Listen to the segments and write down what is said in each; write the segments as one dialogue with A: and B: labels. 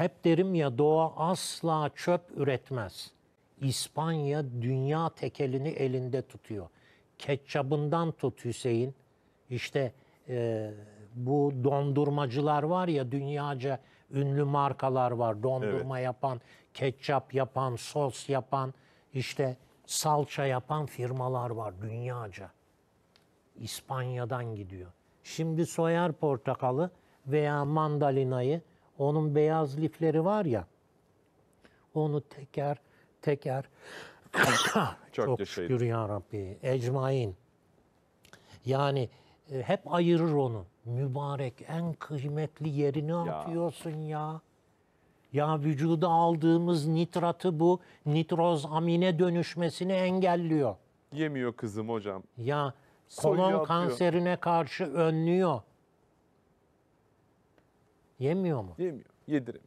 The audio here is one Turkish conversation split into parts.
A: Hep derim ya doğa asla çöp üretmez. İspanya dünya tekelini elinde tutuyor. Ketçabından tut Hüseyin. İşte e, bu dondurmacılar var ya dünyaca ünlü markalar var. Dondurma evet. yapan, ketçap yapan, sos yapan, işte salça yapan firmalar var dünyaca. İspanya'dan gidiyor. Şimdi soyar portakalı veya mandalinayı onun beyaz lifleri var ya. Onu teker teker çok, çok şükür ya Rabbi. Ecmain. Yani e, hep ayırır onu. Mübarek en kıymetli yerini ya. atıyorsun ya. Ya vücuda aldığımız nitratı bu nitroz amine dönüşmesini engelliyor.
B: Yemiyor kızım hocam. Ya kolon kanserine
A: karşı önlüyor. Yemiyor mu?
B: Yemiyor. Yediremiyor.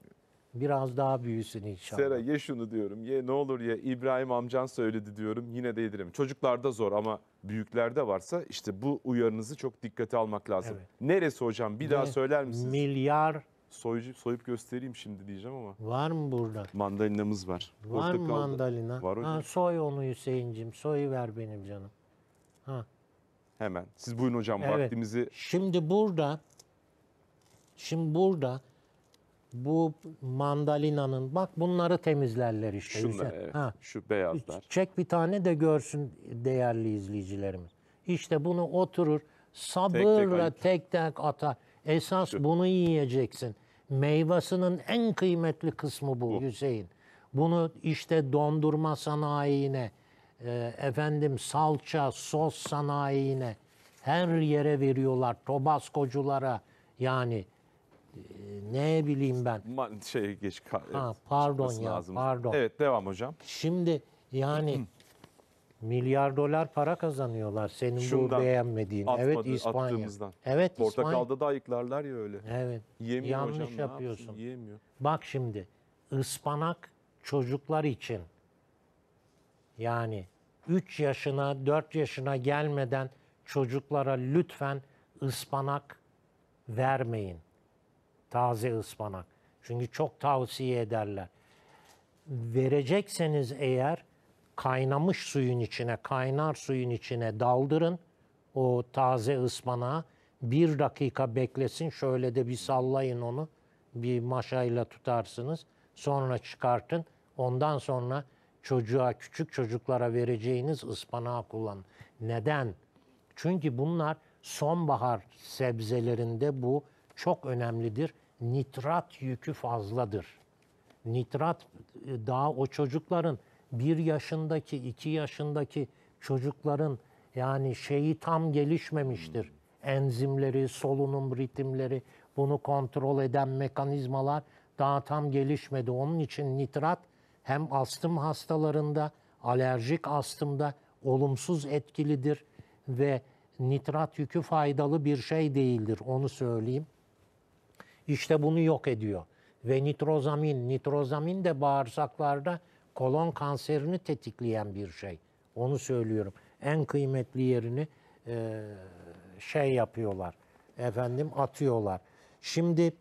B: Biraz daha
A: büyüsün inşallah.
B: Sera ye şunu diyorum. Ye ne olur ye. İbrahim amcan söyledi diyorum. Yine de yedirem. Çocuklarda zor ama büyüklerde varsa işte bu uyarınızı çok dikkate almak lazım. Evet. Neresi hocam? Bir ne? daha söyler misiniz? Milyar soyucu soyup göstereyim şimdi diyeceğim ama. Var mı burada? Mandalinamız var. Var mı mandalina? Var hocam. Ha,
A: soy onu Hüseyincim. Soyu ver benim canım.
B: Ha. Hemen. Siz buyurun hocam evet. vaktimizi. Şimdi burada
A: Şimdi burada bu mandalinanın bak bunları temizlerler işte. Şunlar, evet, ha.
B: şu beyazlar.
A: Çek bir tane de görsün değerli izleyicilerimiz. İşte bunu oturur sabırla tek tek, tek, tek atar. Esas şu. bunu yiyeceksin. Meyvasının en kıymetli kısmı bu, bu. Hüseyin. Bunu işte dondurma sanayine, e, efendim salça, sos sanayine her yere veriyorlar. Tobaskoculara yani ee, ne
B: bileyim ben. şey geç. ka- Ha, pardon çıkması ya, pardon. Evet devam hocam.
A: Şimdi yani milyar dolar para kazanıyorlar senin Şundan, bu beğenmediğin. Atmadı, evet İspanya. Attığımızdan. Evet İspanya. Portakalda
B: da ayıklarlar ya öyle. Evet. Yemiyor Yanlış hocam, yapıyorsun. Yiyemiyor.
A: Bak şimdi ıspanak çocuklar için yani 3 yaşına 4 yaşına gelmeden çocuklara lütfen ıspanak vermeyin taze ıspanak. Çünkü çok tavsiye ederler. Verecekseniz eğer kaynamış suyun içine, kaynar suyun içine daldırın o taze ıspanağı. Bir dakika beklesin, şöyle de bir sallayın onu. Bir maşayla tutarsınız. Sonra çıkartın. Ondan sonra çocuğa, küçük çocuklara vereceğiniz ıspanağı kullan Neden? Çünkü bunlar sonbahar sebzelerinde bu çok önemlidir nitrat yükü fazladır. Nitrat e, daha o çocukların bir yaşındaki, iki yaşındaki çocukların yani şeyi tam gelişmemiştir. Enzimleri, solunum ritimleri, bunu kontrol eden mekanizmalar daha tam gelişmedi. Onun için nitrat hem astım hastalarında, alerjik astımda olumsuz etkilidir ve nitrat yükü faydalı bir şey değildir onu söyleyeyim. İşte bunu yok ediyor. Ve nitrozamin, nitrozamin de bağırsaklarda kolon kanserini tetikleyen bir şey. Onu söylüyorum. En kıymetli yerini e, şey yapıyorlar. Efendim atıyorlar. Şimdi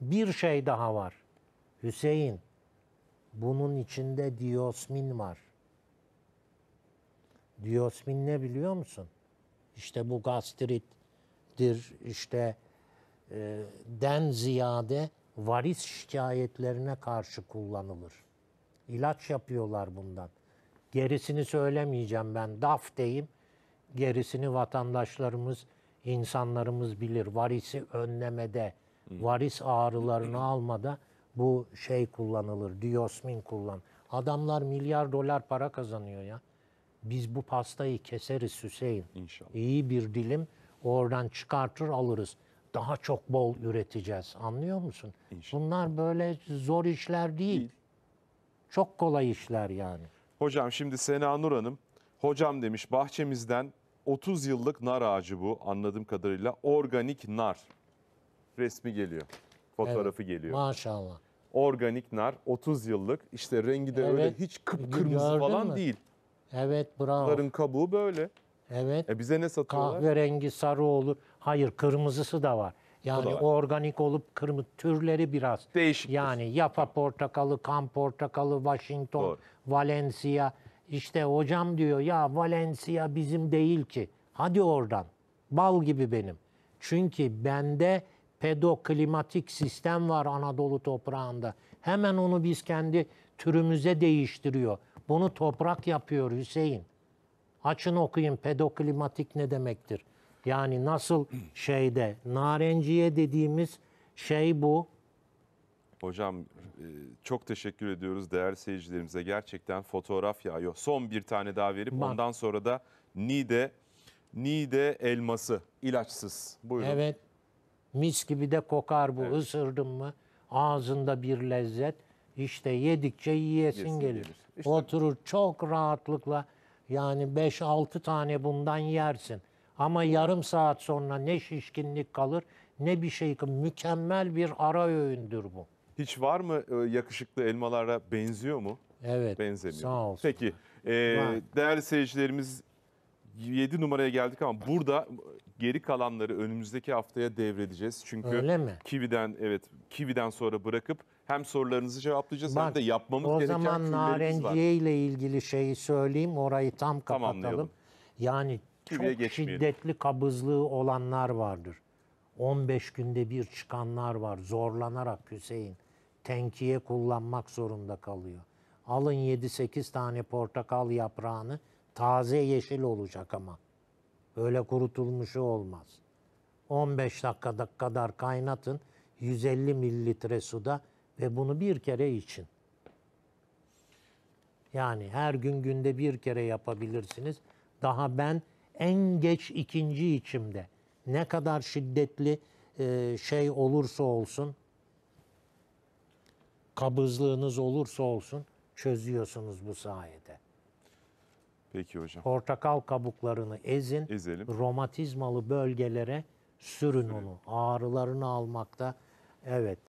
A: bir şey daha var. Hüseyin, bunun içinde diosmin var. Diosmin ne biliyor musun? İşte bu gastrittir, işte den ziyade varis şikayetlerine karşı kullanılır. İlaç yapıyorlar bundan. Gerisini söylemeyeceğim ben. DAF deyim. Gerisini vatandaşlarımız, insanlarımız bilir. Varisi önlemede, varis ağrılarını almada bu şey kullanılır. Diosmin kullan. Adamlar milyar dolar para kazanıyor ya. Biz bu pastayı keseriz Hüseyin. İnşallah. İyi bir dilim oradan çıkartır alırız daha çok bol üreteceğiz. Anlıyor musun? İnşallah. Bunlar böyle zor işler değil. değil. Çok kolay işler yani.
B: Hocam şimdi Sena Nur Hanım, hocam demiş bahçemizden 30 yıllık nar ağacı bu anladığım kadarıyla organik nar resmi geliyor. Fotoğrafı evet, geliyor. Maşallah. Organik nar 30 yıllık işte rengi de evet, öyle hiç
A: kıpkırmızı falan mi? değil. Evet bravo. Narın
B: kabuğu böyle. Evet. E bize ne satıyorlar? Kahverengi,
A: sarı olur. Hayır, kırmızısı da var. Yani da var. organik olup kırmızı türleri biraz. Değişik. Yani yapa portakalı, kan portakalı, Washington, Doğru. Valencia. İşte hocam diyor ya Valencia bizim değil ki. Hadi oradan. Bal gibi benim. Çünkü bende pedoklimatik sistem var Anadolu toprağında. Hemen onu biz kendi türümüze değiştiriyor. Bunu toprak yapıyor Hüseyin. Açın okuyun pedoklimatik ne demektir? Yani nasıl şeyde narenciye dediğimiz şey bu.
B: Hocam e, çok teşekkür ediyoruz değerli seyircilerimize. Gerçekten fotoğraf yağıyor. Son bir tane daha verip Bak. ondan sonra da Nide Nide elması ilaçsız. Buyurun. Evet.
A: Mis gibi de kokar bu. Evet. Isırdım mı ağzında bir lezzet. İşte yedikçe yiyesin, yiyesin gelir. gelir. İşte. Oturur çok rahatlıkla. Yani 5-6 tane bundan yersin. Ama yarım saat sonra ne şişkinlik kalır ne bir şey. Mükemmel bir ara öğündür
B: bu. Hiç var mı e, yakışıklı elmalara benziyor mu? Evet. Benzemiyor. Sağ olsun. Peki e, değerli seyircilerimiz 7 numaraya geldik ama burada geri kalanları önümüzdeki haftaya devredeceğiz. Çünkü Öyle mi? Kiwi'den evet Kiwi'den sonra bırakıp hem sorularınızı cevaplayacağız Bak, hem de yapmamız gereken O zaman narenciye
A: ile ilgili şeyi söyleyeyim orayı tam kapatalım. Yani çok şiddetli kabızlığı olanlar vardır. 15 günde bir çıkanlar var zorlanarak Hüseyin. Tenkiye kullanmak zorunda kalıyor. Alın 7-8 tane portakal yaprağını Taze yeşil olacak ama. Öyle kurutulmuşu olmaz. 15 dakikada kadar kaynatın 150 mililitre suda ve bunu bir kere için. Yani her gün günde bir kere yapabilirsiniz. Daha ben en geç ikinci içimde ne kadar şiddetli e, şey olursa olsun, kabızlığınız olursa olsun çözüyorsunuz bu sayede. Peki hocam. Portakal kabuklarını ezin. Ezelim. Romatizmalı bölgelere sürün onu. Ağrılarını almakta evet